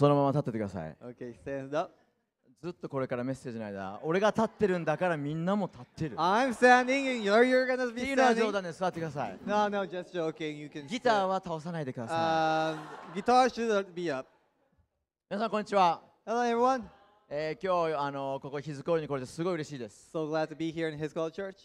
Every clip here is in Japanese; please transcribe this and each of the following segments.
そのまま立っててください Okay, stand up. ずっとこれからメッセージの間俺が立ってるんだからみんなも立ってる I'm standing and you're, you're gonna って be いうのは冗 standing. 談で座ってください No, no, just joking. You can. ギターは倒さないでくだ sit. さい Um, guitar should be up. 皆さんこんにちは Hello, everyone. えー今日あのここ日津公園に来れてすごい嬉しいです So glad to be here in His Call Church.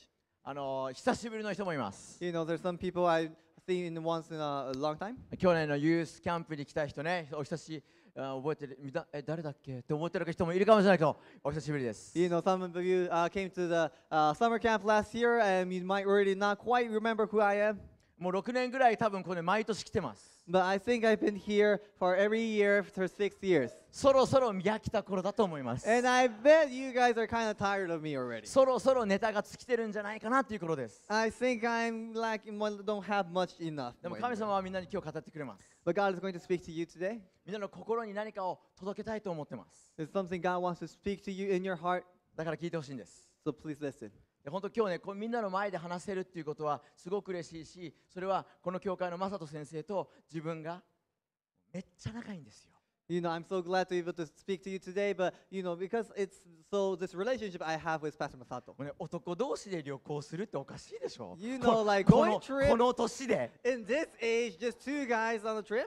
あの久しぶりの人もいます You know, there's some people I've seen once in a, a long time. 去年のユースキャンプに来た人ねお久しあ覚えてるみだえ誰だっけって思ってる人もいるかもしれないけどお久しぶりです You know, some of you、uh, came to the、uh, summer camp last year and you might already not quite remember who I am. もう6年ぐらい多分これ毎年来てます But I think I've been here for every year for six years. そろそろ見飽きた頃だと思います。And I bet you guys are kind of tired of me already. そろそろネタが尽きてるんじゃないかなという頃です。I think I'm like, don't have much enough. でも神様はみんなに今日語ってくれます。But God is going to speak to you today. みんなの心に何かを届けたいと思ってます。There's something God wants to speak to you in your heart, だから聞いてほしいんです。so please listen. 本当今日ねこうみんなの前で話せるっていうことはすごく嬉しいしそれはこの教会の正人先生と自分がめっちゃ仲いいんですよ。You know, I'm so glad to be able to speak to you today, but you know, because it's so this relationship I have with Pastor Masato. ね、男同士で旅行するっておかしいでしょ You know, like こ going の trip この年で in this age, just two guys on a trip,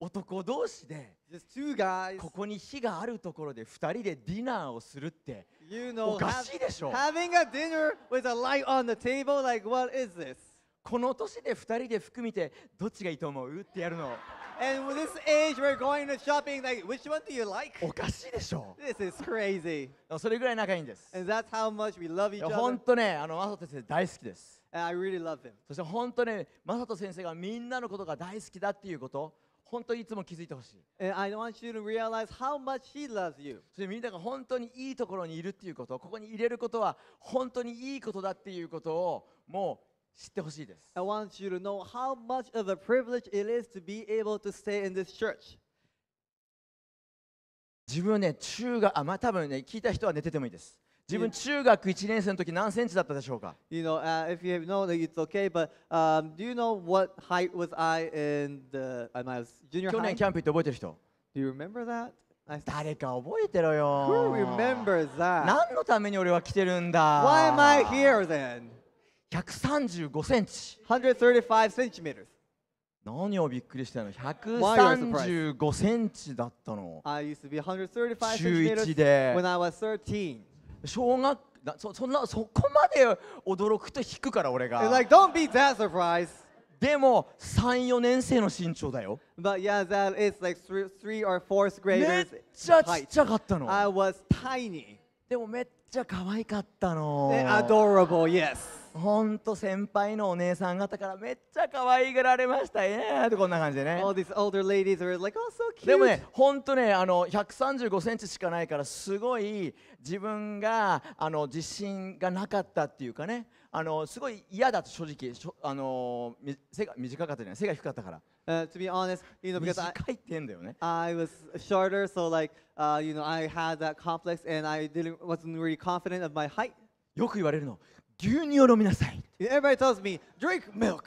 男同士で just two guys. ここに火があるところで2人でディナーをするって You know, おかしいでしょ having a dinner with a light on the table, like, what is this? この年で2人で服見てどっちがいいと思うってやるの And with this age, we're going to shopping, like, which one do you like? おかしいでしょ This is crazy. それぐらい仲いいんです And that's how much we love each ほ other. んとねあのマサト先生大好きです And I really love him. そしてほんとねマサト先生がみんなのことが大好きだっていうこと本当にいつも気づいてほしい。それみんなが本当にいいところにいるっていうこと、ここに入れることは本当にいいことだっていうことをもう知ってほしいです。自分はね、中が、あ、まあ多分ね、聞いた人は寝ててもいいです。自分中学1年生の時何センチだったでしょうか You know,、uh, if you know, it's okay, but、um, do you know what height was I in the, am I was junior high? 去年キャンプ行って覚えてる人 Do you remember that? 誰か覚えてろよ。Who remembers that? 何のために俺は来てるんだ Why am I here then? 135センチ。135 centimeters. 何をびっくりしたの ?135 センチだったの。I used to be 135 centimeters when I was 13. 小学そそんなそこまで驚くと引くから俺が。Like, don't be that surprised. でも3、4年生の身長だよ。But yeah, that is like three, three or fourth graders. めっちゃちっちゃかったの。I was tiny. でもめっちゃ可愛かったの。Adorable, yes. ほんと先輩のお姉さん方からめっちゃ可愛がられましたねってこんな感じでね。All these older ladies were like, oh, so cute. でもね、ほんとね、あの135センチしかないからすごい自分があの自信がなかったっていうかね、あのすごい嫌だと正直、あの背が短かったじゃない、背が低かったから。Uh, to be honest, you know, because I, I was shorter, so like, uh, you know, I had that complex and I didn't, wasn't really confident of my height. よく言われるの。牛乳を飲みなさい。Everybody tells me, drink milk.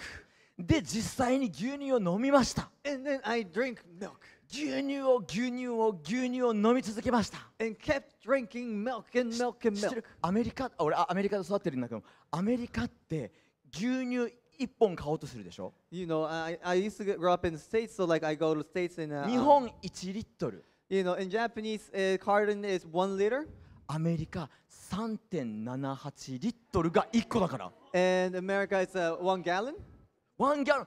で、実際に牛乳を飲みました。And then I drink milk. 牛乳を牛乳を牛乳を飲み続けました。And kept drinking milk and milk and milk. アメリカ、俺アメリカで育ってるんだけど、アメリカって牛乳一本買おうとするでしょ You know, I, I used to grow up in the States, so like I go to the States and、uh, 日本1リットル。You know, in Japanese, a carton is one liter. アメリカ3.78リットルが1個だから。And America is、uh, one gallon? One gallon!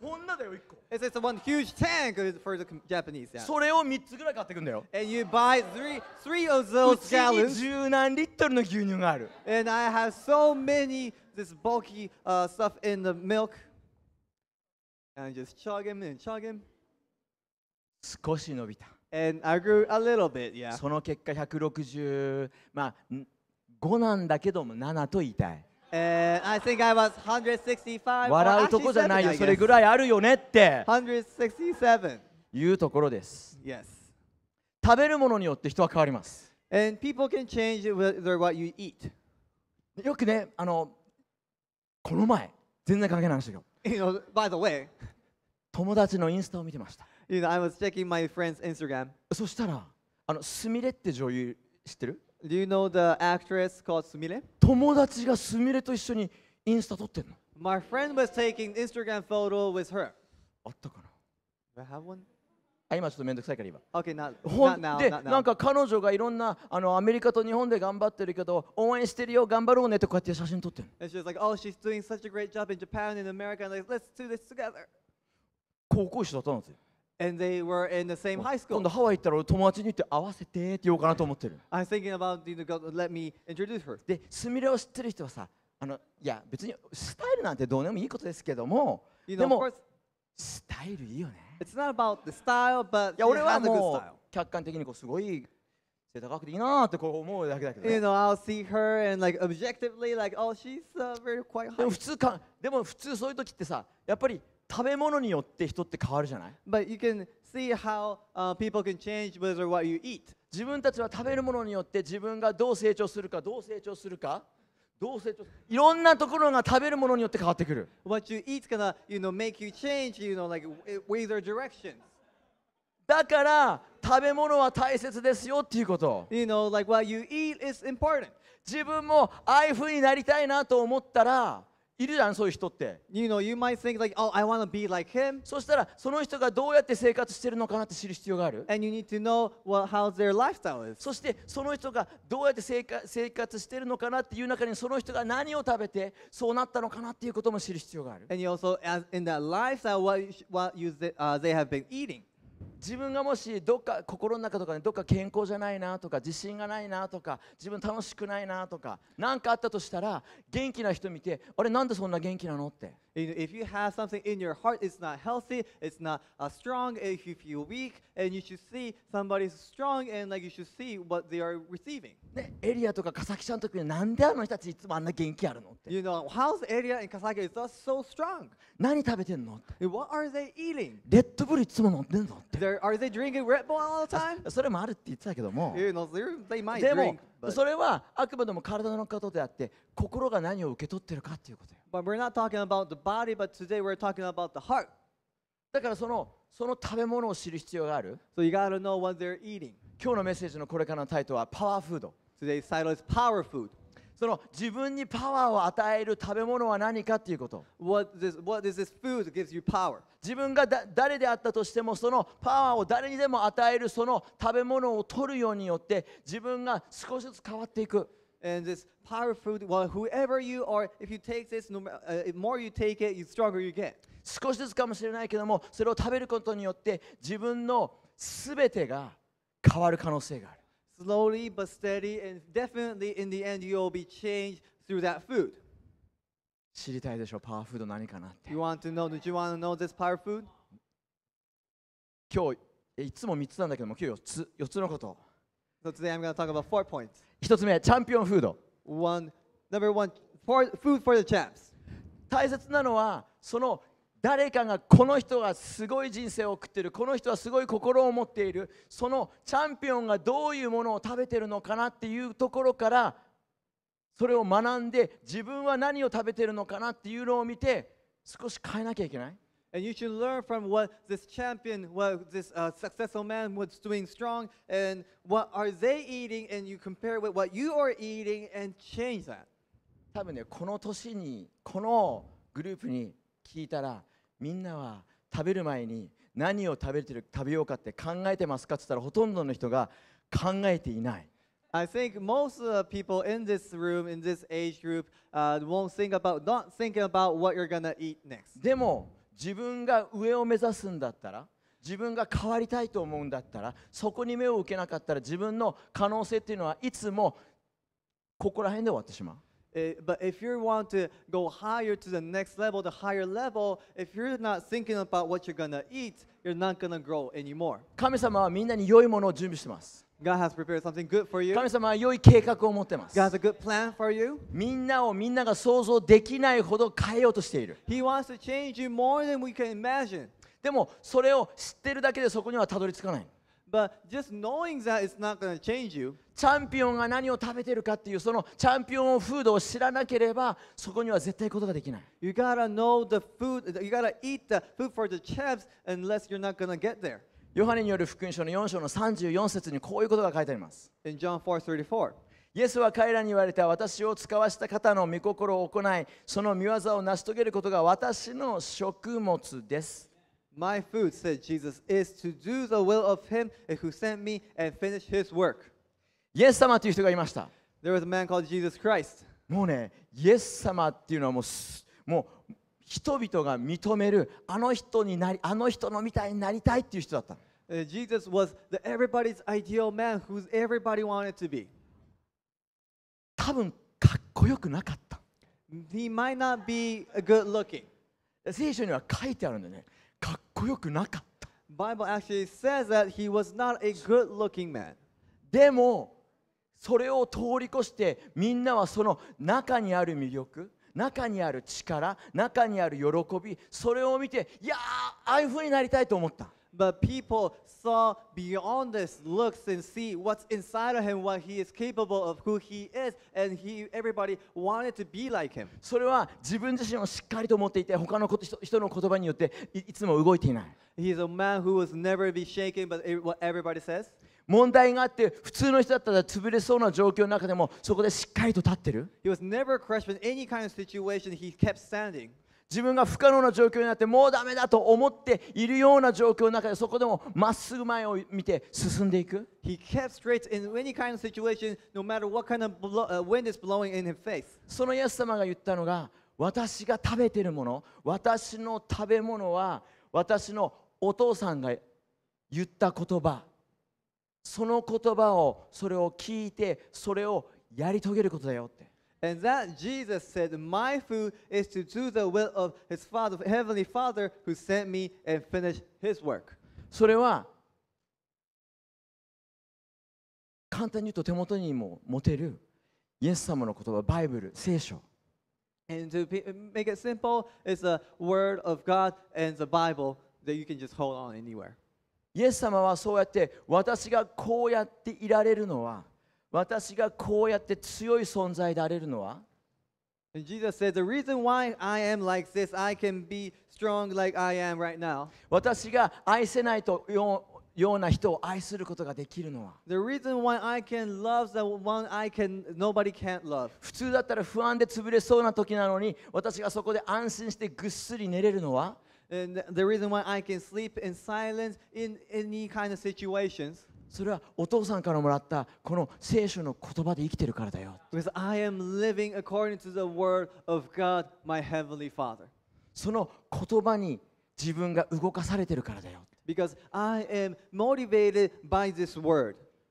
こんなだよ、1個。It's, it's one huge tank for the Japanese. Yeah. それを3つぐらい買ってくんだよ。And you buy three, three of those gallons. うちに十何リットルの牛乳がある。And I have so many this bulky、uh, stuff in the milk. And just chug him and chug him. 少し伸びた。その結果165、まあ、なんだけども7と言いたい。And I think I was 165. 笑うとこじゃないよ、それぐらいあるよねって。言いうところです。Yes. 食べるものによって人は変わります。And people can change whether what you eat. よくね、あの、この前、全然関係ない話だけど。You know, by the way, 友達のインスタを見てました。you know, I was checking my friend's Instagram. そしたらあのスミレって女優知ってる Do you know the actress called Sumire? 友達がスミレと一緒にインスタ撮ってんの My friend was taking Instagram photo with her. あったかな Do I have one? あ今ちょっとめんどくさいから今。Okay, not, ほん not now, で not now. なんか彼女がいろんなあのアメリカと日本で頑張ってるけど応援してるよ頑張ろうねってこうやって写真撮ってる And she was like, oh, she's doing such a great job in Japan and America. And like, let's do this together. 高校生だったんですよ And they were in the same high 今 school. 度ハワイ行ったら俺友達に言って会わせてって言おうかなと思ってる I'm thinking about, you know, go- let me introduce her. でスミレを知ってる人はさあのいや別にスタイルなんてどうでもいいことですけども You know, で of も course, スタイルいいよね it's not about the style, but い she や俺は has a good もう style. 客観的にこうすごい背高くていいなーってこう思うだけだけど、You ね、know, I'll see her and like objectively, like, oh, she's uh, very quite で high. も普通かでも普通そういう時ってさやっぱり食べ物によって人って変わるじゃない But you can see how、uh, people can change whether what you eat. 自分たちは食べるものによって自分がどう成長するかどう成長するかどう成長いろんなところが食べるものによって変わってくる。What you eat gonna you know, make you change you know, like, whether directions. だから食べ物は大切ですよっていうこと。You know, like what you eat is important. 自分もああいうふうになりたいなと思ったら、いるじゃんそういう人って You know, you might think like, oh, I want to be like him. そしたらその人がどうやって生活してるのかなって知る必要がある And you need to know what, how their lifestyle is. そしてその人がどうやって生活生活してるのかなっていう中にその人が何を食べてそうなったのかなっていうことも知る必要がある And you also, as in that lifestyle, what, you sh- what you, th- uh, they have been eating. 自分がもしどっか心の中とかでどっか健康じゃないなとか自信がないなとか自分楽しくないなとか何かあったとしたら元気な人見てあれなんでそんな元気なのって If you have something in your heart, it's not healthy, it's not、uh, strong, if you feel weak, and you should see somebody's strong and like you should see what they are receiving. You know, how's Area and Kasaki is so strong? 何食べてんの What are they eating? They're They're, are they drinking Red Bull all the time? それもあるって言ってたけども You know, they're- they might でも drink, but, それはあくまでも体のことであって心が何を受け取ってるかっていうことよ but we're not talking about the body, but today we're talking about the heart. だからそのその食べ物を知る必要がある So you got to know what they're eating. 今日のメッセージのこれからのタイトルはパワーフード Today's title is Power Food. その自分にパワーを与える食べ物は何かっていうこと What, this, what is this food that gives you power? 自分が誰であったとしてもそのパワーを誰にでも与えるその食べ物を取るようによって自分が少しずつ変わっていく。And this power food, well, whoever you are, if you take this, no, uh, the more you take it, the stronger you get. 少しずつかもしれないけども、それを食べることによって自分のすべてが変わる可能性がある。Slowly but steady, and definitely in the end, you will be changed through that food. 知りたいでしょパワーフード何かなって You want to know, d you want to know this power food? 今日いつも3つなんだけども今日4つ4つのこと So today I'm going to talk about points. 1つ目チャンピオンフード One, number one, for, food for the champs. 大切なのはその誰かがこの人はすごい人生を送っているこの人はすごい心を持っているそのチャンピオンがどういうものを食べてるのかなっていうところからそれを学んで自分は何を食べてるのかなっていうのを見て少し変えなきゃいけない。And you should learn from what this champion, what this uh, successful man was doing strong, and what are they eating, and you compare with what you are eating and change that. 多分ね、この年に、このグループに聞いたら、みんなは食べる前に何を食べてる食べようかって考えてますかって言ったら、ほとんどの人が考えていない。I think most of the people in this room, in this age group, uh, won't think about, not thinking about what you're gonna eat next. でも自分が上を目指すんだったら自分が変わりたいと思うんだったらそこに目を受けなかったら自分の可能性っていうのはいつもここら辺で終わってしまう。but if you want to go higher to the next level, the higher level, if you're not thinking about what you're going to eat, you're not going to grow anymore. God has prepared something good for you. 神様は良い計画を持ってます。God has a good plan for you. みんなをみんなが想像できないほど変えようとしている。He wants to change you more than we can imagine. でもそれを知ってるだけでそこにはたどり着かない。But just knowing that it's not going to change you. チャンピオンが何を食べているかっていうそのチャンピオンのフードを知らなければそこには絶対ことができない。You gotta know the food, you gotta eat the food for the chefs unless you're not gonna get there. ヨハネによる福音書の4章の34節にこういうことが書いてあります。In John 4:34. イエスは彼らに言われた私を使わした方の御心を行いその御業を成し遂げることが私の食物です。My food, said Jesus, is to do the will of him who sent me and finish his work. イエス様という人がいました。There was a man called Jesus Christ. もうね、イエス様っていうのはもう、もう人々が認めるあの人になり、あの人のみたいになりたいっていう人だった。Jesus was the everybody's ideal man who everybody wanted to be. 多分かっこよくなかった。He might not be good looking. 聖書には書いてあるんだよね。かっこよくなかった。Bible actually says that he was not a good looking man. でも、それを通り越して、みんなはその中にある魅力、中にある力、中にある喜び、それを見て、いやー、ああいうふうになりたいと思った。but people saw beyond t his looks and see what's inside of him, what he is capable of, who he is, and he, everybody wanted to be like him. それは自分自身をしっかりと持っていて、他のこと人の言葉によっていつも動いていない。He's a man who was never be shaken, b u what everybody says. 問題があって普通の人だったら潰れそうな状況の中でもそこでしっかりと立ってる。He was never crushed in any kind of situation, he kept standing. 自分が不可能な状況になってもうダメだと思っているような状況の中でそこでもまっすぐ前を見て進んでいく。He kept straight in any kind of situation, no matter what kind of blow,、uh, wind is blowing in his face. そのイエス様が言ったのが、私が食べているもの、私の食べ物は私のお父さんが言った言葉。その言葉を、それを聞いて、それをやり遂げることだよって。And that Jesus said, My food is to do the will of his Father, Heavenly Father who sent me and finish his work. それは簡単に言うと手元にも持てるイエス様の言葉、バイブル、聖書。And to make it simple, it's the Word of God and the Bible that you can just hold on anywhere. イエス様はそうやって私がこうやっていられるのは私がこうやって強い存在であれるのは And Jesus said, The reason why I am like this, I can be strong like I am right now. 私が愛せないとよような人を愛することができるのは The reason why I can love the one I can, nobody can't love. 普通だったら不安で潰れそうな時なのに私がそこで安心してぐっすり寝れるのは And the reason why I can sleep in silence in any kind of situations. それはお父さんからもらったこの聖書の言葉で生きてるからだよ。その言葉に自分が動かされてるからだよ。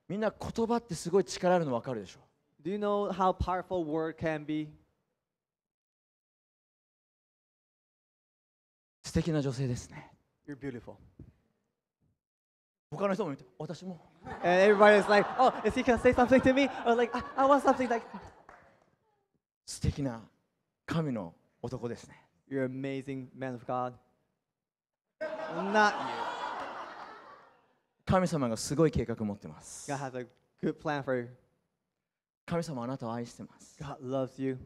みんな言葉ってすごい力あるの分かるでしょ Do you know how p o w e r f 素敵な女性ですね。他の人も見て、私も。And everybody is like, oh, is he gonna say something to me? or like, I, I want something like. 素敵な神の男ですね。You're an amazing man of God. Not you. 神様がすごい計画を持ってます。God has a good plan for you. 神様あなたを愛してます。God loves you.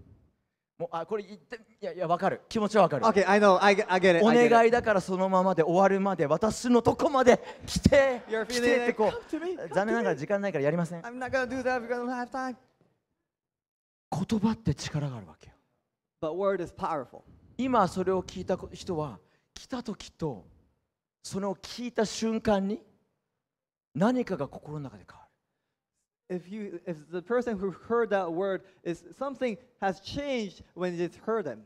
もうあこれ言っていやいやわかる気持ちはわかる Okay, I know. I, get- I get it. お願いだからそのままで終わるまで私のとこまで来て You're 来てってこう残念ながら時間ないからやりません I'm not g o n do that. e e o n t have time. 言葉って力があるわけよ But word is powerful. 今それを聞いた人は来た時とそれを聞いた瞬間に何かが心の中で変わる if, you, if the person who heard that word is something has changed when it's heard them.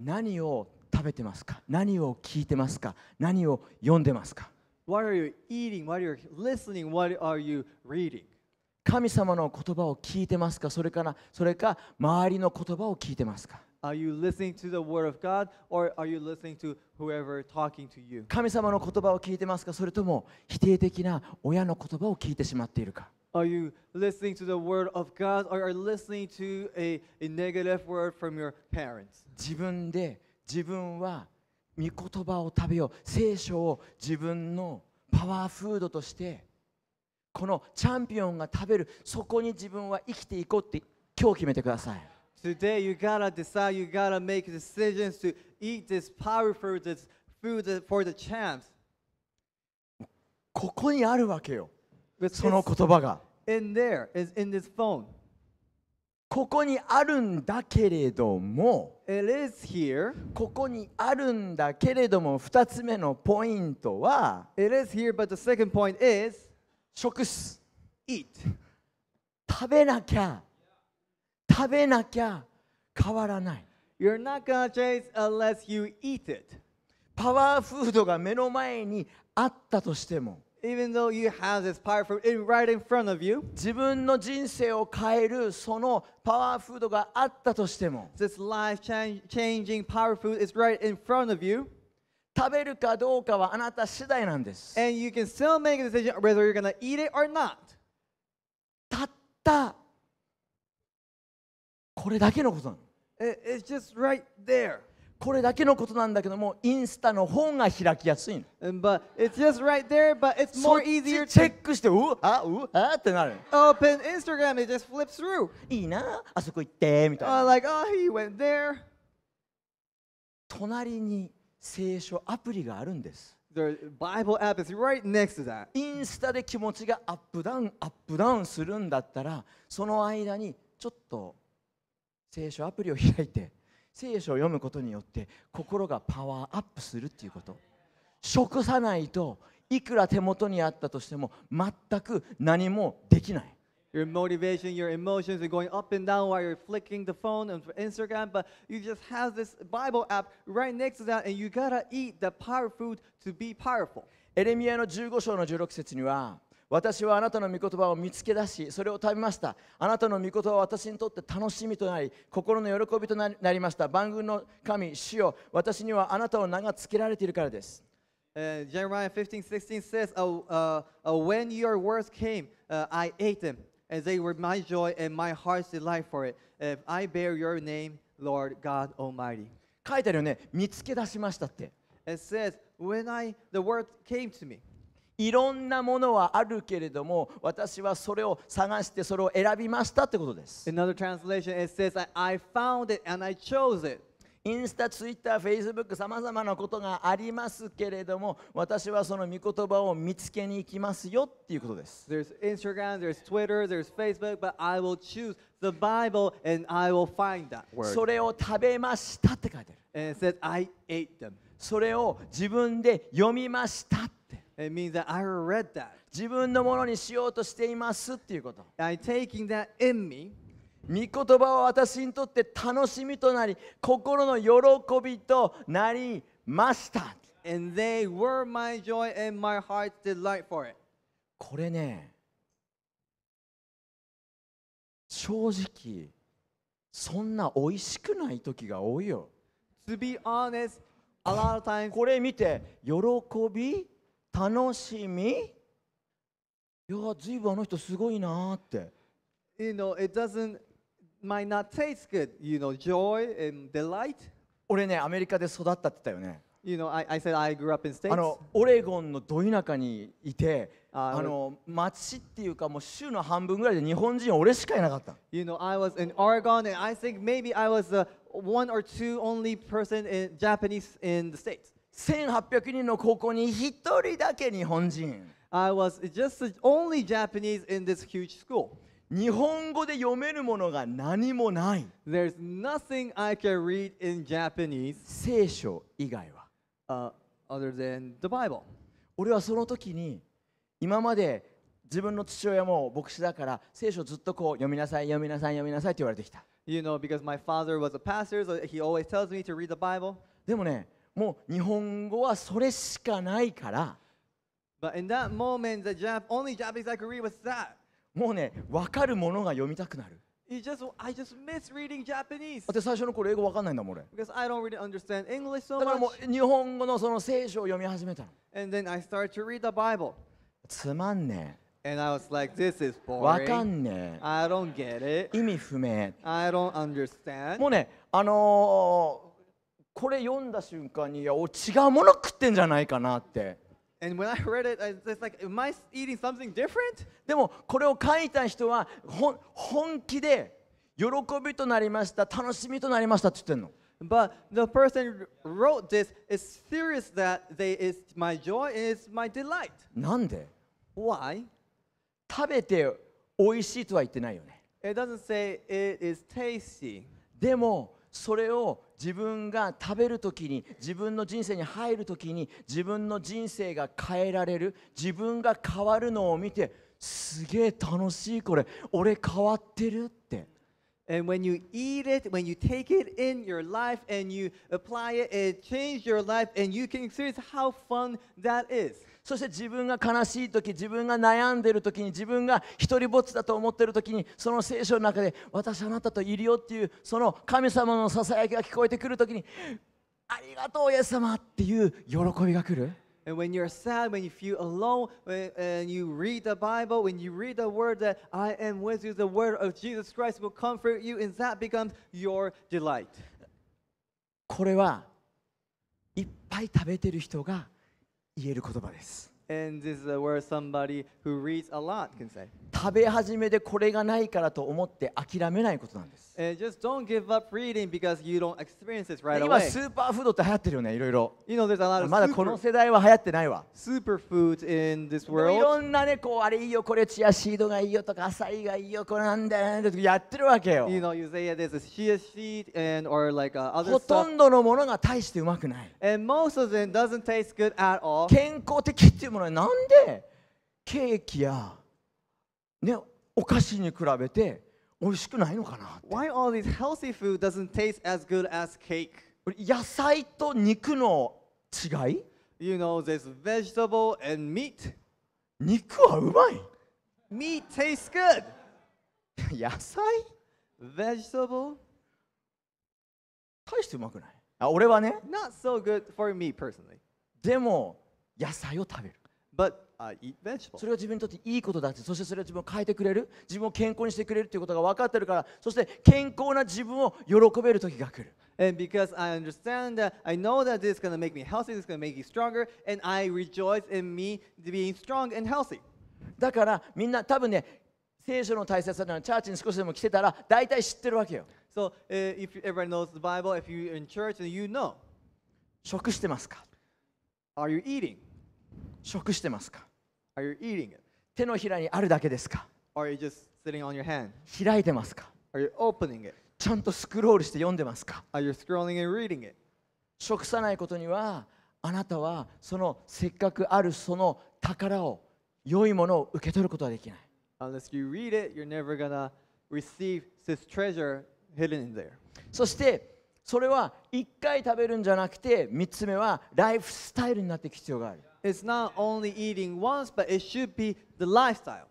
何を食べてますか何を聞いてますか何を読んでますか What are you eating? What are you listening? What are you reading? 神様の言葉を聞いてますかそれからそれか周りの言葉を聞いてますか Are you listening to the word of God or are you listening to whoever talking to you? 神様の言葉を聞いてますかそれとも否定的な親の言葉を聞いてしまっているか Are you listening to the word of God or are you listening to a, a negative word from your parents? 自分で自分は御言葉を食べよう聖書を自分のパワーフードとしてこのチャンピオンが食べるそこに自分は生きていこうって今日決めてください。Today you gotta decide, you gotta make decisions to eat this powerful this food for the champs. ここにあるわけよ。その言葉が。in there is in this phone. ここにあるんだけれども It is here. ここにあるんだけれども2つ目のポイントは It is here, but the second point is 食す eat. 食べなきゃ食べなきゃ変わらない You're not gonna chase unless you eat it. パワーフードが目の前にあったとしても Even though you have this power food right in front of you, 自分の人生を変えるそのパワーフードがあったとしても this life changing power food is right in front of you. 食べるかどうかはあなた次第なんです。And you can still make a decision whether you're gonna eat it or not. たったこれだけのことなの。It's just right there. これだけのことなんだけども、インスタの方が開きやすいの。But it's just right there, but it's more easier to チェックして、うあうあってなる。Open Instagram, it just flips through. いいな、あそこ行ってみたいな。Oh, like, oh, he went there. 隣に聖書アプリがあるんです。The Bible app is right next to that. インスタで気持ちがアップダウン、アップダウンするんだったら、その間にちょっと聖書アプリを開いて。聖書を読むことによって心がパワーアップするっていうこと食さないといくら手元にあったとしても全く何もできない Your motivation, your emotions are going up and down while you're flicking the phone and Instagram, but you just have this Bible app right next to that, and you gotta eat the power food to be powerful. エレミアの15章の16節には私はあなたの御言葉を見つけ出しそれを食べましたあなたの御言葉は私にとって楽しみとなり心の喜びとなりました万軍の神主よ私にはあなたを名が付けられているからです Jeremiah 15, 16 says, oh, uh, oh, When your words came, uh, I ate them, and they were my joy and my heart's delight for it. If I bear your name, Lord God Almighty. 書いてあるよね、見つけ出しましたって。It says, When I, the word came to me. いろんなものはあるけれども私はそれを探してそれを選びましたってことです。Another translation it says, I found it and I chose it. インスタ、ツイッター、フェイスブック、さまざまなことがありますけれども、私はその御言葉を見つけに行きますよっていうことです。There's Instagram, there's Twitter, there's Facebook, but I will choose the Bible and I will find that word. それを食べましたって書いてある。And it says, I ate them. それを自分で読みましたって。It means that I regret that. 自分のものにしようとしていますっていうこと。I taking that in me. 御言葉は私にとって楽しみとなり、心の喜びとなりました。And they were my joy and my heart's delight for it. これね、正直、そんな美味しくない時が多いよ。To be honest, a lot of times, これ見て、喜び楽しみいやずいぶんあの人すごいなって You know it doesn't might not taste good you know joy and delight 俺ねアメリカで育ったって言ったよね You know, I, I said I grew up in States. あのオレゴンのど田舎にいて、uh, あの町っていうかもう州の半分ぐらいで日本人俺しかいなかった。You know, I was in Oregon and I think maybe I was one or two only person in Japanese in the States. 1800人の高校に1人だけ日本人 I was just the only Japanese in this huge school. 日本語で読めるものが何もない There's nothing I can read in Japanese 聖書以外は、uh, other than the Bible. 俺はその時に今まで自分の父親も牧師だから聖書ずっとこう読みなさい読みなさい読みなさいって言われてきた。You know, because my father was a pastor, so he always tells me to read the Bible. でもね、もう日本語はそれしかないから But in that moment, the Jap only Japanese I could read was that. もうね、分かるものが読みたくなる。You just, I just miss reading Japanese. だって最初の頃英語わかんないんだもん俺。Because I don't really understand English so much. だからもう日本語のその聖書を読み始めたの。And then I started to read the Bible. つまんねえ。And I was like, this is boring. わかんねえ。I don't get it. 意味不明。I don't understand. もうね、あのー、これ読んだ瞬間にいや俺違うもの食ってんじゃないかなって。And when I read it, it's like, am I eating something different? でもこれを書いた人は本本気で喜びとなりました、楽しみとなりましたって言ってんの。But the person wrote this is serious that they is my joy is my delight. なんで Why? 食べて美味しいとは言ってないよね。It doesn't say it is tasty. でもそれを自分が食べる時に自分の人生に入る時に自分の人生が変えられる自分が変わるのを見てすげえ楽しいこれ俺変わってるって And when you eat it, when you take it in your life and you apply it, it changes your life and you can experience how fun that is. そして自分が悲しい時、自分が悩んでいる時に、自分が一人ぼっちだと思っている時に、その聖書の中で、私あなたといるよっていう、その神様のささやきが聞こえてくる時に、ありがとう、イエス様っていう喜びが来る。And when you're sad, when you feel alone, when, and you read the Bible, when you read the word that I am with you, the word of Jesus Christ will comfort you, and that becomes your delight. これはいっぱい食べてる人が言える言葉です。食べ始めでこれがないからと思って諦めないことなんです。今スーパーフードって流行ってるよね、いろいろ。You know, there's a lot of まだこの世代は流行ってないわ。Super food in this world. いろんなね、こうあれいいよ、これチアシードがいいよとか、アサイがいいよ、これなんだよとかやってるわけよ。ほとんどのものが大してうまくない。And most of them doesn't taste good at all. 健康的っていうもないなんでケーキや、ね、お菓子に比べて美味しくないのかな Why all these healthy food doesn't taste as good as cake? 野菜と肉の違い You know, there's vegetable and meat. 肉はうまい Meat tastes good. 野菜 Vegetable? 大してうまくないあ俺はね Not so good for me personally. でも野菜を食べる But I eat vegetables. それが自分にとっていいことだって、そしてそれは自分を変えてくれる、自分を健康にしてくれるということが分かってるから、そして健康な自分を喜べる時が来る。And because I understand that, I know that this is going to make me healthy, this is going to make me stronger, and I rejoice in me being strong and healthy. だからみんな多分ね、聖書の大切さなのチャーチに少しでも来てたら大体知ってるわけよ。So、uh, if everyone knows the Bible, if you're in church, then you know. 食してますか Are you eating? 食してますか手のひらにあるだけですか Are you j s i t t i n g on your hand? 開いてますか Are you opening it? ちゃんとスクロールして読んでますか食さないことにはあなたはそのせっかくあるその宝を良いものを受け取ることはできない。そしてそれは一回食べるんじゃなくて三つ目はライフスタイルになっていく必要がある。it's not only eating once, but it should be the lifestyle.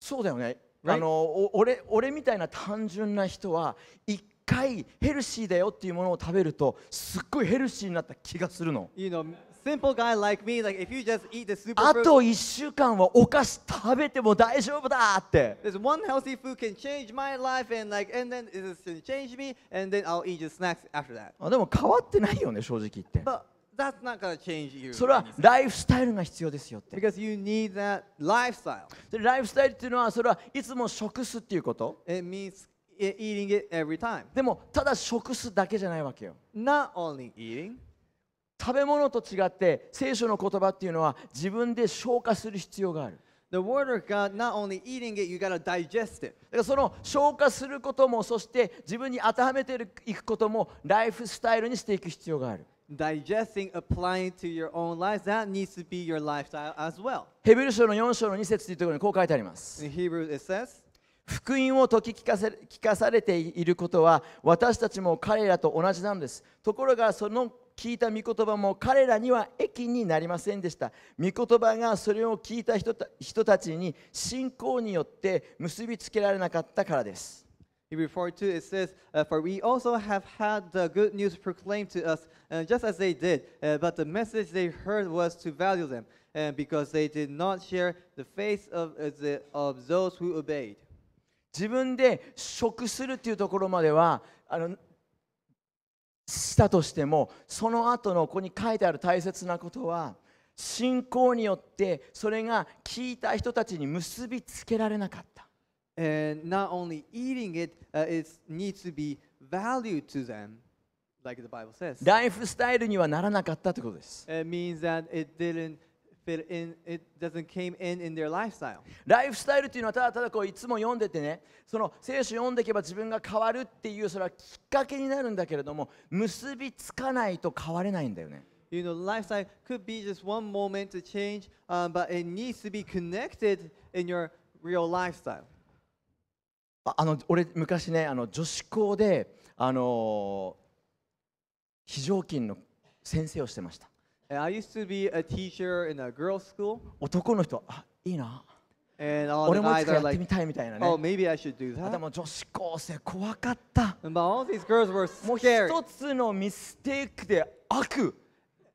そうだよね。Right? あの俺俺みたいな単純な人は一回ヘルシーだよっていうものを食べるとすっごいヘルシーになった気がするの。You know, simple guy like me, like if you just eat the super あと1週間はお菓子食べても大丈夫だって。This one healthy food can change my life and like and then it can change me and then I'll eat just snacks after that. あでも変わってないよね正直言って。But That's not gonna change you. それはライフスタイルが必要ですよって。Because you need that lifestyle. ライフスタイルっていうのはそれはいつも食すっていうこと。It means eating it every time. でもただ食すだけじゃないわけよ。Not only eating. 食べ物と違って聖書の言葉っていうのは自分で消化する必要がある。The word of God, not only eating it, you gotta digest it. だからその消化することも、そして自分に当てはめていくことも、ライフスタイルにしていく必要がある。digesting, applying to your own lives, that needs to be your lifestyle as well. ヘブル書の4章の2節というところにこう書いてあります。In h e b r e 福音を解き聞かせ聞かされていることは私たちも彼らと同じなんです。ところがその聞いた御言葉も彼らには益になりませんでした。御言葉がそれを聞いた人た人たちに信仰によって結びつけられなかったからです。Hebrew 4 2, it says, For we also have had the good news proclaimed to us, just as they did, but the message they heard was to value them, because they did not share the faith of, the, of those who obeyed. 自分で食するっていうところまではあのしたとしてもその後のここに書いてある大切なことは信仰によってそれが聞いた人たちに結びつけられなかった。a n not only eating it, uh, it needs to be valued to them, like the Bible says. ライフスタイルにはならなかったってことです。It means that it didn't fit in, it doesn't came in in their lifestyle. ライフスタイルというのはただただこういつも読んでてね、その聖書読んでいけば自分が変わるっていうそれはきっかけになるんだけれども、結びつかないと変われないんだよね。You know, lifestyle could be just one moment to change,、um, but it needs to be connected in your real lifestyle. あの俺昔ねあの女子校であの非常勤の先生をしてました And I used to be a teacher in a girls' school. 男の人あいいな And all 俺 the もい guys つか are やって like, みたいみたいな oh, ね maybe I should do あ that. でも女子高生怖かった But all these girls were もう scared. 一つのミステイクで悪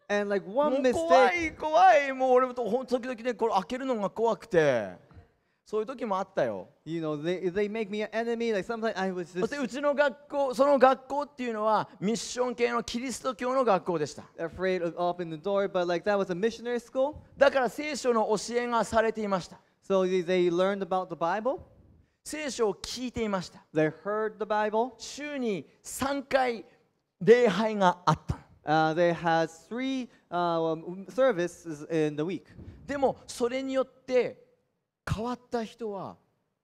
And like も one う怖 mistake, い怖いもう俺もとほん時々ねこれ開けるのが怖くてそういう時もあったよ。You know, they, they make me an enemy, like sometimes I was just... そしてうちの学校、その学校っていうのはミッション系のキリスト教の学校でした。Afraid of opening the door, but like that was a missionary school. だから聖書の教えがされていました。So they learned about the Bible. 聖書を聞いていました。They heard the Bible. 週に3回礼拝があった。Uh, they had three uh, services in the week. でもそれによって、変わった人は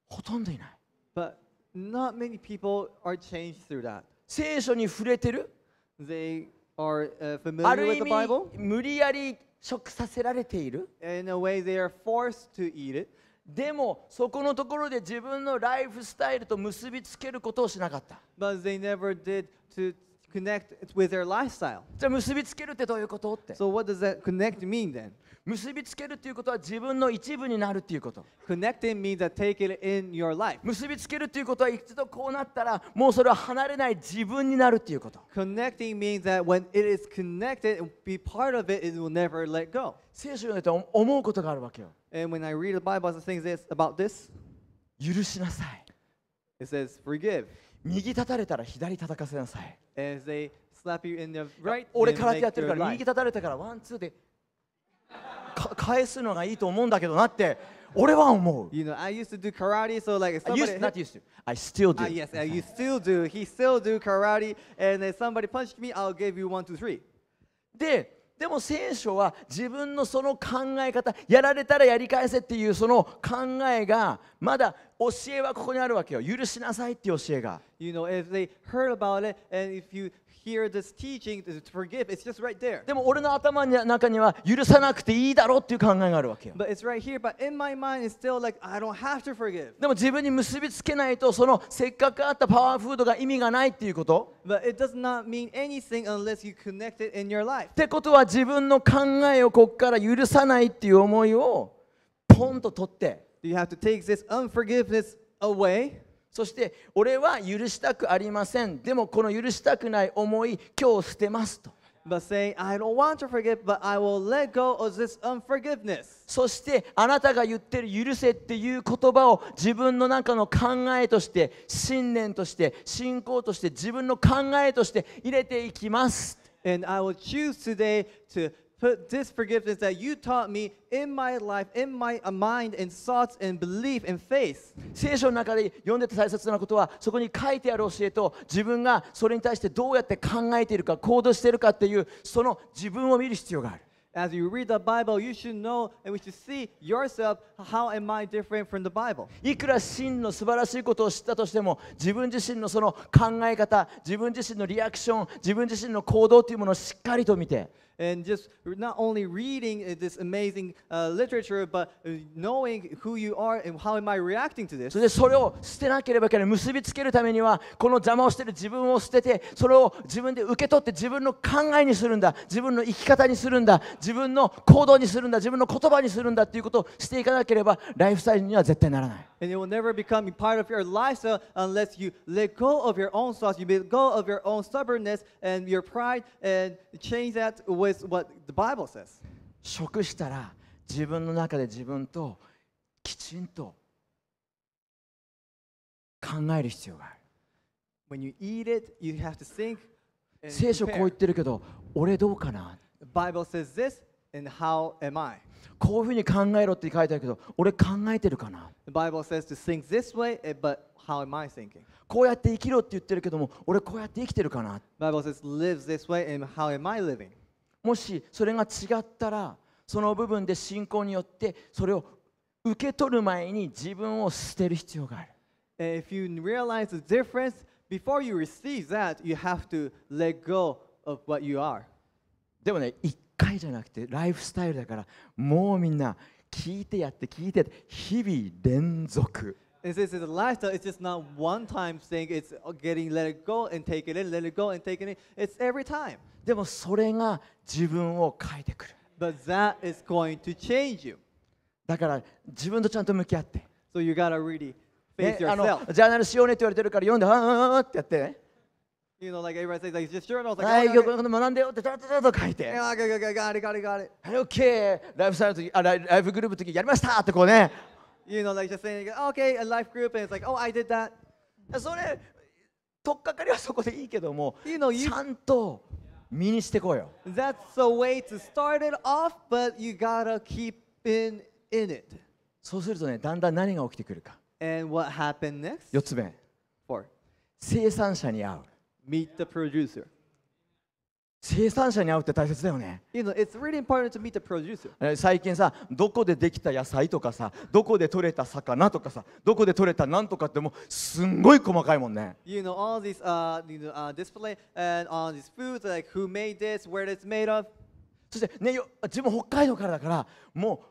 ほとんどいない。But not many people are changed through that. 聖書に触れてる They are、uh, familiar with the Bible. 無理やり食させられている In a way they are forced to eat it. でもそこのところで自分のライフスタイルと結びつけることをしなかった。But they never did to connect with their lifestyle. じゃあ結びつけるってどういうことって。So what does that connect mean then? 結びつけるということは自分の一部になるということ。Connecting means that take it in your life. 結びつけるということは一度こうなったらもうそれは離れない自分になるということ。Connecting means that when it is connected and be part of it, it will never let go. 聖書を読んでて思うことがあるわけよ。And when I read the Bible, I think this about this. 許しなさい。It says, forgive. 右立たれたら左叩かせなさい。And they slap you in the right, 俺空手やってるから右立たれたからワンツーで。返すのがいいと思うんだけどなって俺は思う。You know, I used to do karate, so like somebody used, not used to. I still do. Uh, yes, uh, you still do. He still do karate, and if somebody punched me, I'll give you one, two, three. で、でも聖書は自分のその考え方、やられたらやり返せっていうその考えがまだ教えはここにあるわけよ。許しなさいっていう教えが。You know, if they heard about it, and if you hear this teaching to forgive, it's just right there. でも俺の頭の中には許さなくていいだろうっていう考えがあるわけよ。But it's right here, but in my mind, it's still like, I don't have to forgive. でも自分に結びつけないと、そのせっかくあったパワーフードが意味がないっていうこと。But it does not mean anything unless you connect it in your life. ってことは自分の考えをここから許さないっていう思いをポンと取って。You have to take this unforgiveness away. そして俺は許したくありませんでもこの許したくない思い今日捨てますとそしてあなたが言ってる許せっていう言葉を自分の中の考えとして信念として信仰として自分の考えとして入れていきます。And I will choose today to put this forgiveness that you taught me in my life, in my mind and thoughts and belief and faith. 聖書の中で読んでて大切なことは、そこに書いてある教えと、自分がそれに対してどうやって考えているか、行動しているかっていう、その自分を見る必要がある。As you read the Bible, you should know and we should see yourself, how am I different from the Bible? いくら真の素晴らしいことを知ったとしても、自分自身のその考え方、自分自身のリアクション、自分自身の行動というものをしっかりと見て。and just not only reading this amazing uh, literature, but knowing who you are and how am I reacting to this. それでそれを捨てなければいけない。結びつけるためには、この邪魔をしてる自分を捨てて、それを自分で受け取って自分の考えにするんだ、自分の生き方にするんだ、自分の行動にするんだ、自分の言葉にするんだということをしていかなければ、ライフスタイルには絶対ならない。And it will never become a part of your lifestyle unless you let go of your own thoughts, you let go of your own stubbornness and your pride and change that with what the Bible says. 食したら自分の中で自分ときちんと考える必要がある。When you eat it, you have to think. 聖書こう言ってるけど、俺どうかな The Bible says this, and how am I? こういうふうに考えろって書いてあるけど、俺考えてるかな The Bible says to think this way, but こうやって生きろって言ってるけども、俺こうやって生きてるかな Bible says, Live this way もしそれが違ったら、その部分で進行によってそれを受け取る前に自分を捨てる必要がある。でもね、一回じゃなくて、ライフスタイルだから、もうみんな聞いてやって聞いて、日々連続。It h i s it's a lifestyle. It's just not one time thing. It's getting let it go and take it in, let it go and take it in. It's every time. でもそれが自分を変えてくる。But that is going to change you. だから自分とちゃんと向き合って。So you gotta really face yourself. ジャーナルしようねって言われてるから読んで、あああってやってね。You know, like everybody says, like, just j o u r n a l Like, はい、このこと学んでよって、ちょっとと書いて。got it, got it, got it. OK、ライフサイト、あ、ライフグループの時やりましたってこうね。You know, like just saying, okay, a life group, and it's like, oh, I did that. それ、とっかかりはそこでいいけども、you know, you... ちゃんと身にしてこうよ。That's the way to start it off, but you gotta keep in, in it. そうするとね、だんだん何が起きてくるか。And what happened next? 4つ目。Four. 生産者に会う。Meet the producer. 生産者に会うって大切だよね。You know, it's really important to meet the producer. 最近さ、どこでできた野菜とかさ、どこで取れた魚とかさ、どこで取れたなんとかってもうすんごい細かいもんね。You know, all these、uh, you know, uh, display and all these foods, like who made this, where it's made of. そしてね、よ自分北海道からだから、もう。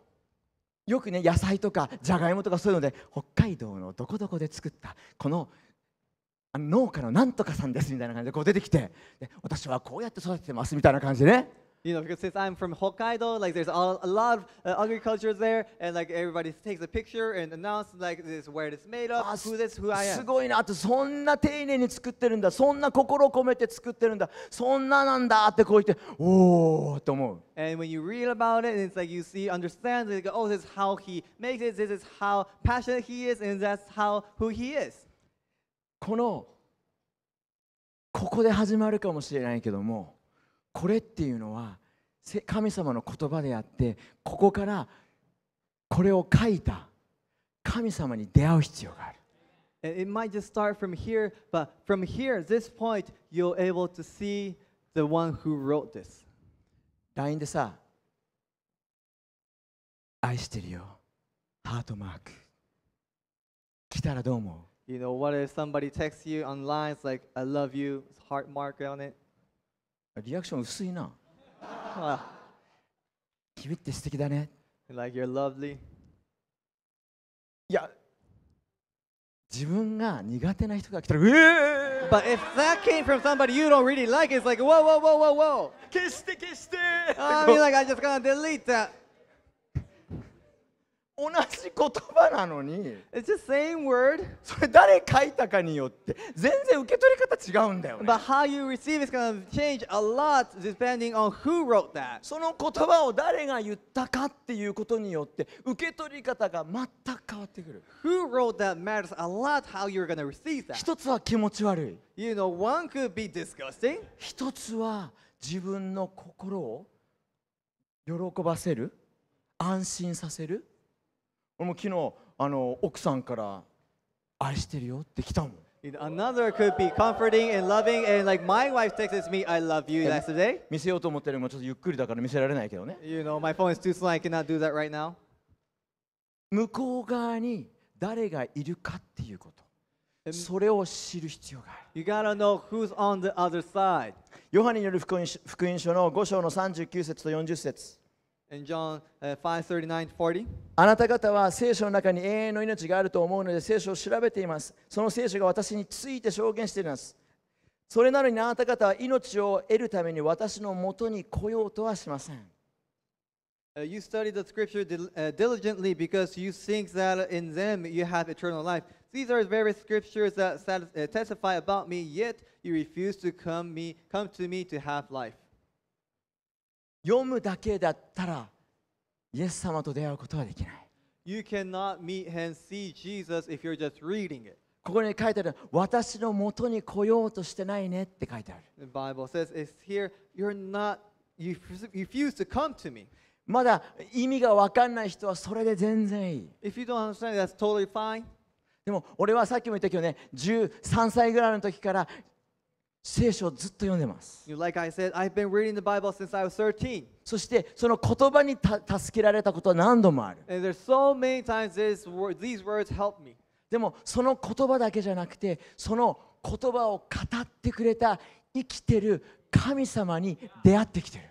よくね野菜とかじゃがいもとかそういうので北海道のどこどこで作ったこのあの農家のなんとかさんですみたいな感じでこう出てきてで私はこうやって育ててますみたいな感じでね。You know, because since I'm from Hokkaido, like there's all, a lot of uh, agriculture there, and like everybody takes a picture and announces like this where it's made of, who this, who I am. すごいなっそんな丁寧に作ってるんだ、そんな心を込めて作ってるんだ、そんななんだってこう言って、おおと思う。And when you read about it, it's like you see, understand, like, oh, this is how he makes it, this is how passionate he is, and that's how who he is. このここで始まるかもしれないけどもこれっていうのは神様の言葉であってここからこれを書いた神様に出会う必要がある。It might just start from here, but from here, this point, you're able to see the one who wrote this. LINE でさ、愛してるよ、ハートマーク。来たらどう思う You know, what if somebody texts you online, it's like, I love you, it's heart mark on it. 리액션 없으이나. 기획 때 쓰기 다네. Like you're lovely. いや、自分が苦手な人が来たら、うえ But if that came from somebody you don't really like, it's like, whoa, whoa, whoa, whoa, whoa. 消して消して I mean, like, I just gonna delete that. 同じ言葉なのに It's the same word. それ誰書いたかによって全然受け取り方違うんだよ、ね、But how you receive is going to change a lot depending on who wrote that. その言葉を誰が言ったかっていうことによって受け取り方が全く変わってくる。Who wrote that matters a lot how you're going to receive that. 一つは気持ち悪い。You know, one could be disgusting. 一つは自分の心を喜ばせる、安心させる。俺も昨日あの奥さんから愛してるよって来たもん Another could be comforting and loving, and like my wife texts me, "I love you." Yesterday. 見せようと思ってるもちょっとゆっくりだから見せられないけどね。You know, my phone is too slow. I cannot do that right now. 向こう側に誰がいるかっていうこと。それを知る必要がある。You gotta know who's on the other side. ヨハネによる福音福音書の5章の39節と40節。In John 5:39-40. あなた方は聖書の中に永遠の命があると思うので聖書を調べています。その聖書が私について証言しています。それなのにあなた方は命を得るために私のもとに来ようとはしません。You study the scripture diligently because you think that in them you have eternal life. These are various scriptures that testify about me, yet you refuse to come, me, come to me to have life. 読むだけだったらイエス様と出会うことはできない。You cannot meet and see Jesus if you're just reading it. ここに書いてある私のもとに来ようとしてないねって書いてある。The Bible says, It's here, you're not, you refuse to come to me. まだ意味が分かんない人はそれで全然いい。If you don't understand, that's totally fine. でも俺はさっきも言ったけどね、13歳ぐらいの時から聖書をずっと読んでます。Like、said, そしてその言葉にた助けられたことは何度もある。So、this, でもその言葉だけじゃなくてその言葉を語ってくれた生きてる神様に出会ってきてる。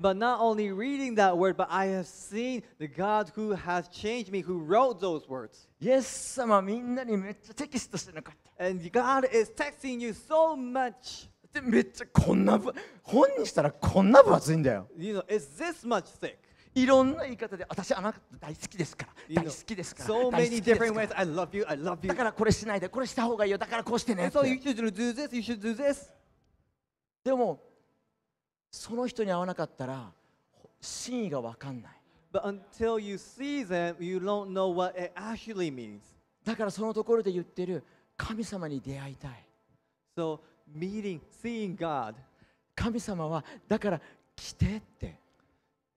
But not only reading that word, but I have seen the God who has changed me, who wrote those words. 様みんなにめっちゃテキストしてなかった。And God is texting you so much. でめっちゃこんな本にしたらこんな分厚いんだよ。You know, it's this much thick. いろんな言い方で私あなた大好きですから you know, 大好きですから so 大好きですから ways, I love you, I love you. だからこれしないでこれした方がいいよだからこうしてねって so you should do this, you should do this. でもその人に会わなかったら真意が分かんない But until you see them, you don't know what it actually means. だからそのところで言ってる神様に出会いたい。So, meeting, seeing God. 神様は、だから来てって。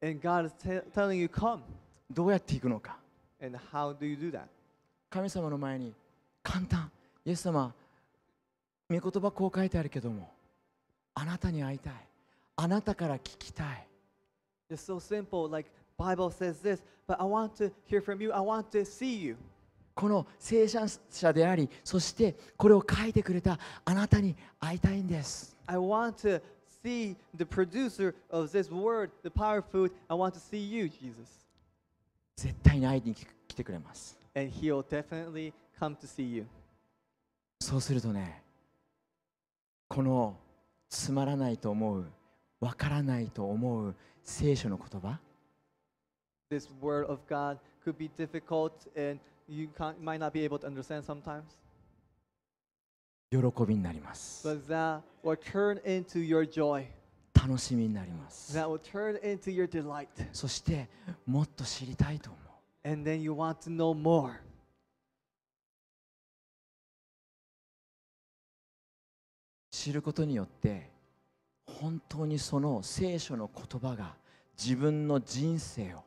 And God is telling you, come. どうやって行くのか。And how do you do that? 神様の前に簡単。イエス様、御言葉こう書いてあるけども、あなたに会いたい。あなたから聞きたい。It's so simple, like Bible says this, but I want to hear from you, I want to see you. この生産者でありそしてこれを書いてくれたあなたに会いたいんです I want to see the producer of this word the power of food I want to see you Jesus 絶対に会いに来てくれます and he'll definitely come to see you そうするとねこのつまらないと思うわからないと思う聖書の言葉 This word of God could be difficult and you can't, might not be able to understand sometimes. 喜びになります。But that will turn into your joy. 楽しみになります。That will turn into your delight. そしてもっと知りたいと思う。And then you want to know more. 知ることによって本当にその聖書の言葉が自分の人生を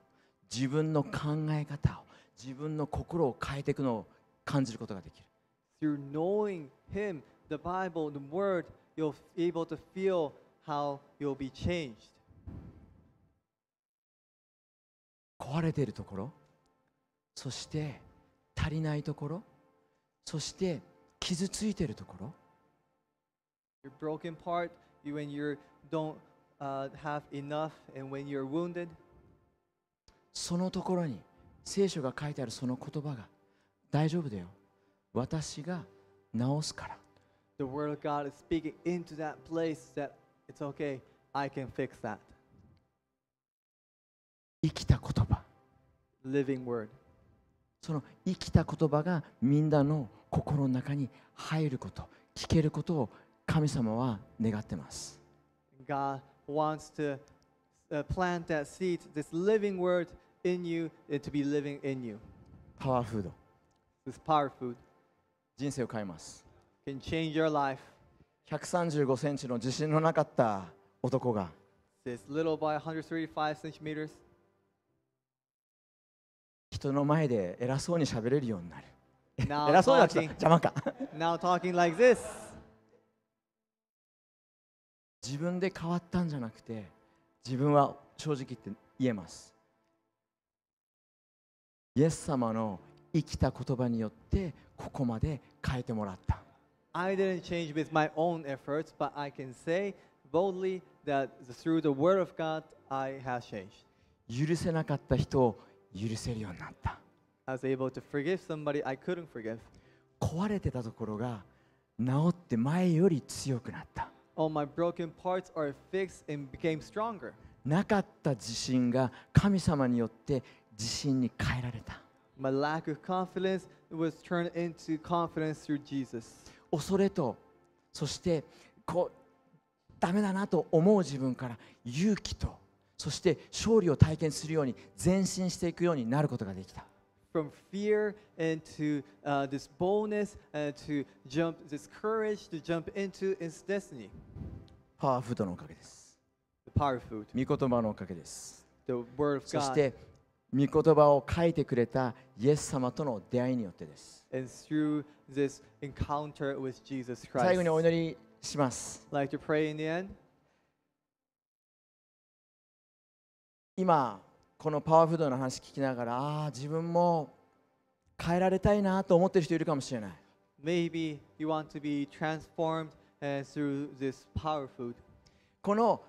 自分の考え方を自分の心を変えていくのを感じることができる。Through knowing Him, the Bible, the Word, you'll be able to feel how you'll be changed. 壊れているところ、そして足りないところ、そして傷ついているところ。Your broken part, you when you don't、uh, have enough, and when you're wounded. そのところに。聖書が書いてあるその言葉が大丈夫だよ私が直すから The word of God is speaking into that place that it's okay, I can fix that. 生きた言葉 Living word. その生きた言葉がみんなの心の中に入ること聞けることを神様は願ってます God wants to plant that seed, this living word in you and to be living in you. パワーフード This power food 人生を変えます can change your life. 135センチの自信のなかった男が This little by 135 centimeters 人の前で偉そうに喋れるようになる now 偉そうになっちゃ talking, 邪魔か now talking like this. 自分で変わったんじゃなくて自分は正直言って言えますイエス様の生きた言葉によってここまで変えてもらった。I didn't change with my own efforts, but I can say boldly that through the Word of God I have changed. 許せなかった人を許せるようになった。I was able to forgive somebody I couldn't forgive. 壊れてたところが治って前より強くなった。All my broken parts are fixed and became stronger. なかった自信が神様によって自信に変えられた。My lack of confidence was turned into confidence through Jesus. 恐れと、そしてこう、ダメだなと思う自分から勇気と、そして勝利を体験するように前進していくようになることができた。From fear into、uh, this boldness and to jump this courage to jump into its destiny. パワーフードのおかげです。The power food. 御言葉のおかげです。The word of God. そして御言葉を書いてくれたイエス様との出会いによってです。最後にお祈りします。Like、今、このパワフードの話聞きながら、ああ、自分も変えられたいなと思ってる人いるかもしれない。Maybe you want to be transformed、through this power food. この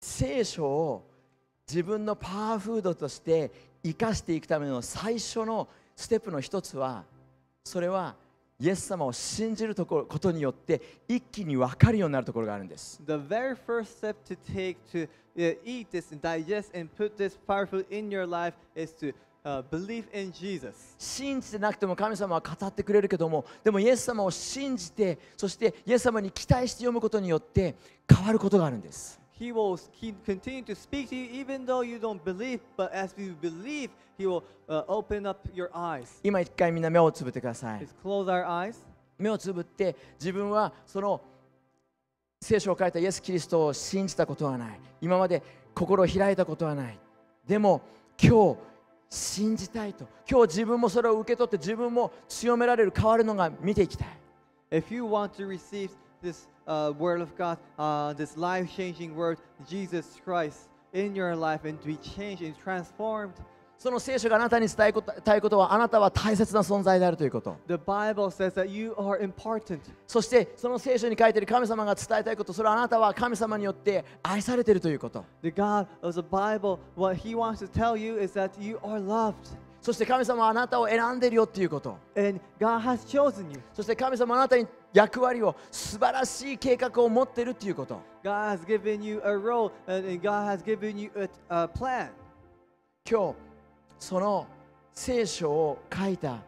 聖書を自分のパワーフードとして生かしていくための最初のステップの一つはそれはイエス様を信じるとこことによって一気に分かるようになるところがあるんです。The very first step to take to、eat this and digest and put this powerful in your life is to believe in Jesus. 信じてなくても神様は語ってくれるけどもでもイエス様を信じてそしてイエス様に期待して読むことによって変わることがあるんです。He will keep, continue to speak to you even though you don't believe, but as you believe, He will、uh, open up your eyes. 今一回みんな目をつぶってください。Just close our eyes. 目をつぶって自分はその聖書を書いたイエス・キリストを信じたことはない。今まで心を開いたことはない。でも今日信じたいと。今日自分もそれを受け取って自分も強められる変わるのが見ていきたい。If you want to receive this uh, Word of God, uh, this life changing Word, Jesus Christ, in your life and to be changed and transformed. その聖書があなたに伝えたいことはあなたは大切な存在であるということ。The Bible says that you are important. そしてその聖書に書いている神様が伝えたいこと、それはあなたは神様によって愛されているということ。The God of the Bible, what He wants to tell you is that you are loved. そして神様はあなたを選んでるよっていうこと。And God has chosen you. そして神様はあなたに役割を素晴らしい計画を持ってるっていうこと。God has given you a role and God has given you a, a plan. 今日その聖書を書いた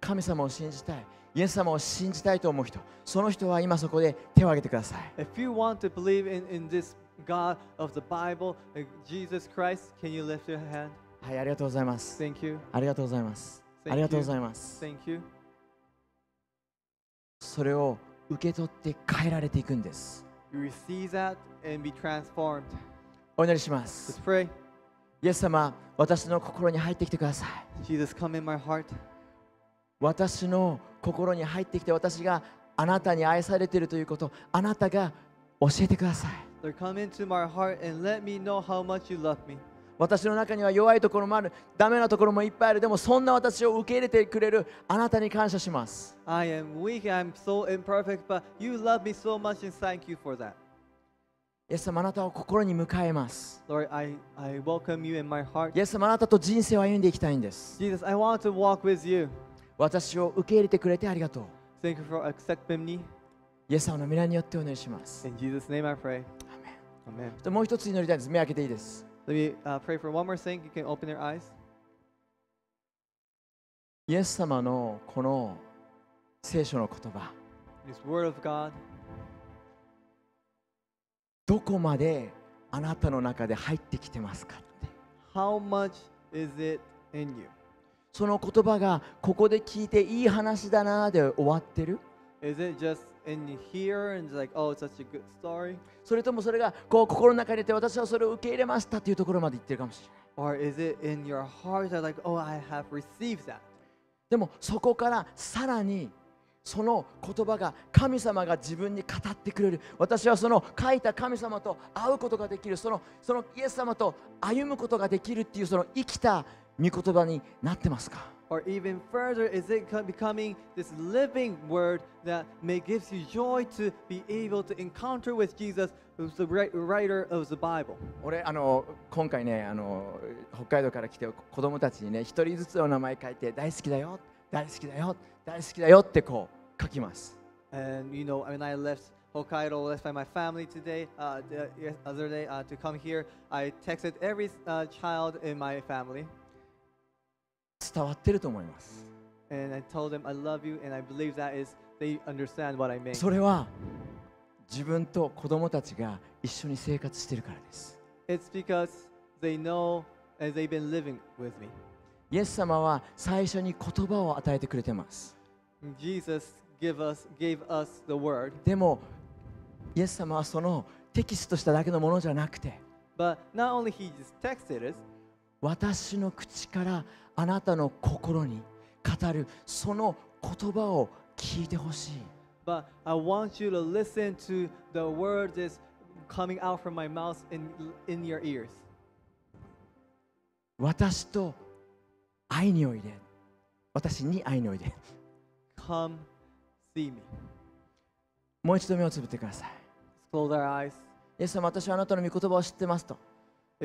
神様を信じたい。イエス様を信じたいと思う人、その人は今そこで手を挙げてください。If you want to believe in, in this God of the Bible, Jesus Christ, can you lift your hand? はい、ありがとうございます。Thank you. ありがとうございます。ありがとうございます。Thank you. それを受け取って変えられていくんです。You receive that and be transformed. お祈りします。Let's pray. イエス様、私の心に入ってきてください。Jesus, come in my heart. 私の心に入ってきて私があなたに愛されているということあなたが教えてください。Come into my heart and let me know how much you love me. 私の中には弱いところもある、ダメなところもいっぱいある、でもそんな私を受け入れてくれるあなたに感謝します。I am weak, I'm so i m イエス様あなたを心に迎えます。Lord, I, I welcome you in m イエス様あなたと人生を歩んでいきたいんです。Jesus, I want to walk w i 私を受け入れてくれてありがとう。Thank you for accepting me. イエス様の皆によってお願いします。In Jesus name I pray. アメンアメンもう一つ祈りたいんです。目をけていいです。Let me uh, pray for one more thing. You can イエス様のこの聖書の言葉どこまであなたの中で入ってきてますかってその言葉がここで聞いていい話だなで終わってる is it and hear and like, oh, s u c h a good story. それともそれがこう心の中に入れて私はそれを受け入れましたというところまで言ってるかもしれない。でもそこからさらにその言葉が神様が自分に語ってくれる私はその書いた神様と会うことができるそのそのイエス様と歩むことができるっていうその生きた御言葉になってますか or even further, is it becoming this living word that may gives you joy to be able to encounter with Jesus, who's the writer of the Bible? 俺あの今回ねあの北海道から来て子供たちにね一人ずつお名前書いて大好きだよ大好きだよ大好きだよってこう書きます。And you know when I left Hokkaido, left by my family today, uh, the other day uh, to come here, I texted every uh, child in my family. 伝わってると思います。それは自分と子供たちが一緒に生活しているからです。イエス様は最初に言葉を与えてくれてます。j e s e s でも、イエス様はそのテキストしただけのものじゃなくて。私の口からあなたの心に語るその言葉を聞いてほしい。But I want you to listen to the words that's coming out from my mouth in, in your ears. 私と愛においで。私に愛においで。Come see me. もう一度目をつぶってください。Close our eyes. イエス様、私はあなたの御言葉を知ってますと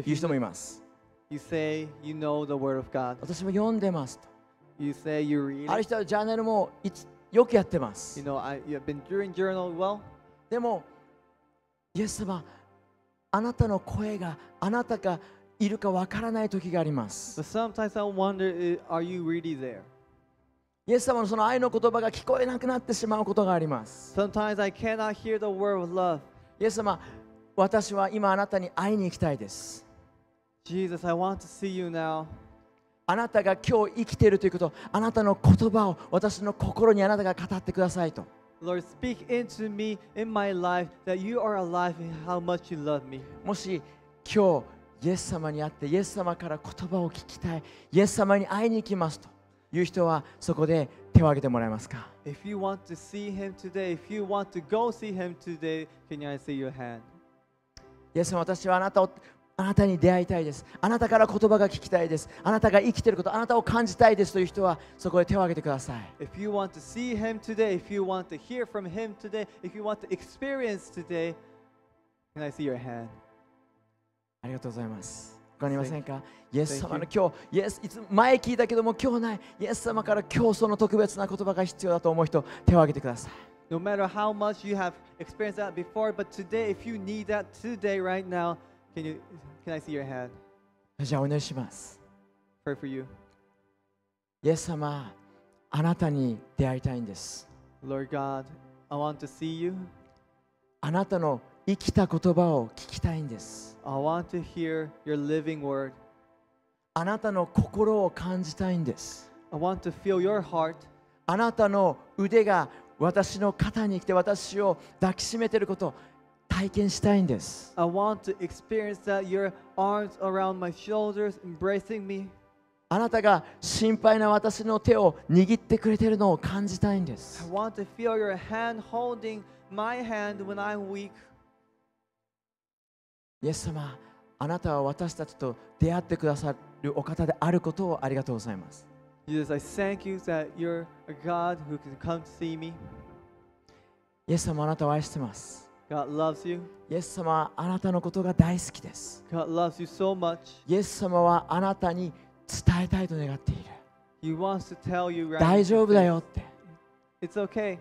いう人もいます。You say you know the word of God. 私も読んでますと。You say you read. ある人はジャーナルもいつよくやってます。You know, I, you have been doing journal well. でも、イエス様、あなたの声があなたがいるかわからない時があります。But sometimes I wonder, are you really there? イエス様のその愛の言葉が聞こえなくなってしまうことがあります。Sometimes I cannot hear the word of love. イエス様、私は今あなたに会いに行きたいです。Jesus, I want to see you now. あなたが今日生きているということ、あなたの言葉を私の心にあなたが語ってくださいと。Lord, speak into me in my life that you are alive and how much you love me. もし今日、イエス様に会って、イエス様から言葉を聞きたい、イエス様に会いに行きますという人は、そこで手を挙げてもらえますか If you want to see him today, if you want to go see him today, can I see your hand? イエス様、私はあなたをあなたに出会いたいです。あなたから言葉が聞きたいです。あなたが生きていること、あなたを感じたいですという人はそこへ手を挙げてください。If you want to see Him today, if you want to hear from Him today, if you want to experience today, can I see your hand? ありがとうございます。他にいませんかイエス様の今日、イエスいつ前聞いたけども今日ない、イエス様から今日その特別な言葉が必要だと思う人、手を挙げてください。No matter how much you have experienced that before, but today, if you need that today, right now, Can you can I see your hand? じゃあお祈りします。Pray for you. イエス様、あなたに出会いたいんです。Lord God, I want to see you. あなたの生きた言葉を聞きたいんです。I want to hear your living word. あなたの心を感じたいんです。I want to feel your heart. あなたの腕が私の肩に来て私を抱きしめていることを体験したいんです。I want to experience that your arms around my shoulders embracing me. あなたが心配な私の手を握ってくれているのを感じたいんです。I want to feel your hand holding my hand when I'm weak. イエス様、あなたは私たちと出会ってくださるお方であることをありがとうございます。Jesus, I thank you that you're a God who can come to see me. イエス様、あなたを愛してます。God loves you. イエス様はあなたのことが大好きです。God loves you so much. イエス様はあなたに伝えたいと願っている。He wants to tell you right 大丈夫だよって。It's okay.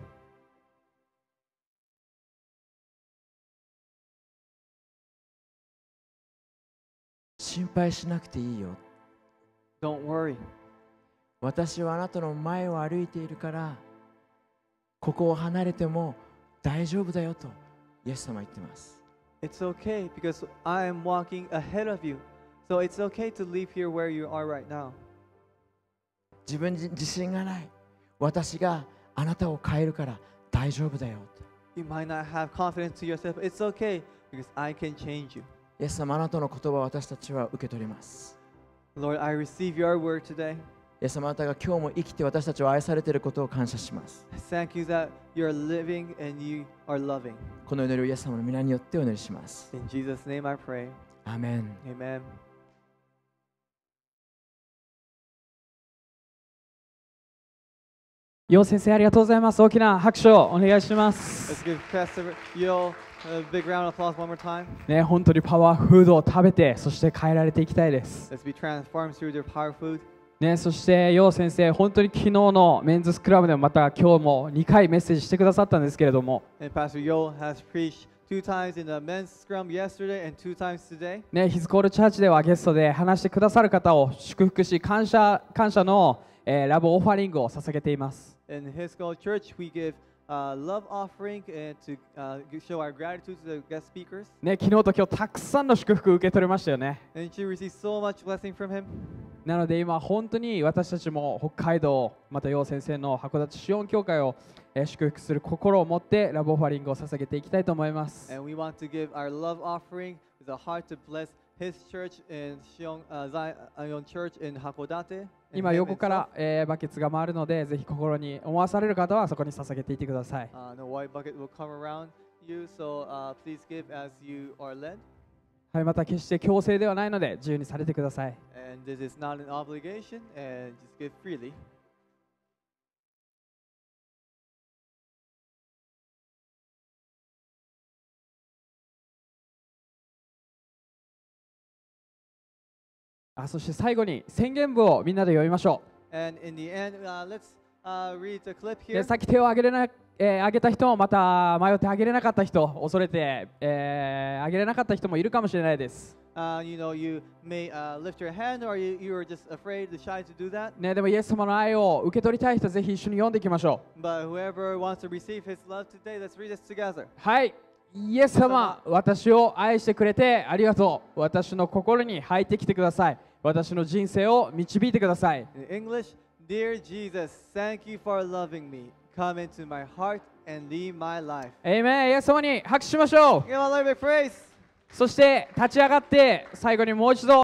心配しなくていいよ。Don't worry. 私はあなたの前を歩いているから、ここを離れても大丈夫だよと。イエス様言ってます。It's okay because I am walking ahead of you. So it's okay to leave here where you are right now. 自分に自信がない。私があなたを変えるから大丈夫だよ。You might not have confidence to yourself. It's okay because I can change you. イエス様あなたの言葉を私たちは受け取ります。Lord, I receive your word today. エス様方が今日も生きて私たちを愛されていることを感謝します。この祈りをイエス様の皆によってお祈りします。ヨウ先生ありがとうございます。大きな拍手をお願いします。ね、本当にパワーフードを食べて、そして変えられていきたいです。ね、そしてう先生、本当に昨日のメンズスクラブでもまた今日も2回メッセージしてくださったんですけれども。ね、ヒズコールチャーチではゲストで話してくださる方を祝福し、感謝感謝の、えー、ラブオファリングを捧げています。In His c l Church, we give uh, love offering and to uh, show our gratitude to the guest speakers. ね、昨日と今日たくさんの祝福を受け取れましたよね。And she received so much blessing from him. なので今本当に私たちも北海道また陽先生の函館シオン教会を祝福する心を持ってラブオファリングを捧げていきたいと思います。And we want to give our love offering with a heart to bless his church in Shion, uh, Zion Church in Hakodate. 今横から、えー、バケツが回るのでぜひ心に思わされる方はそこに捧げていてください。Uh, no, white bucket will come around you, so、uh, please give as you are led. はい、また決して強制ではないので自由にされてください。And this is not an obligation, and just give freely. あそして最後に宣言文をみんなで読みましょう。And in the end, uh, let's, uh, read the clip here. でさっき手を挙げれな、えー、挙げた人もまた迷って挙げれなかった人、恐れて、えー、挙げれなかった人もいるかもしれないです。Uh, you know, you may uh, lift your hand or you, you are just afraid to shy to do that. ね、でも、イエス様の愛を受け取りたい人、ぜひ一緒に読んでいきましょう。But whoever wants to receive his love today, let's read this together. はい。イエス様、私を愛してくれてありがとう。私の心に入ってきてください。私の人生を導いてください。e n a me. n y e a 様に拍手しましょう。そして立ち上がって最後にもう一度。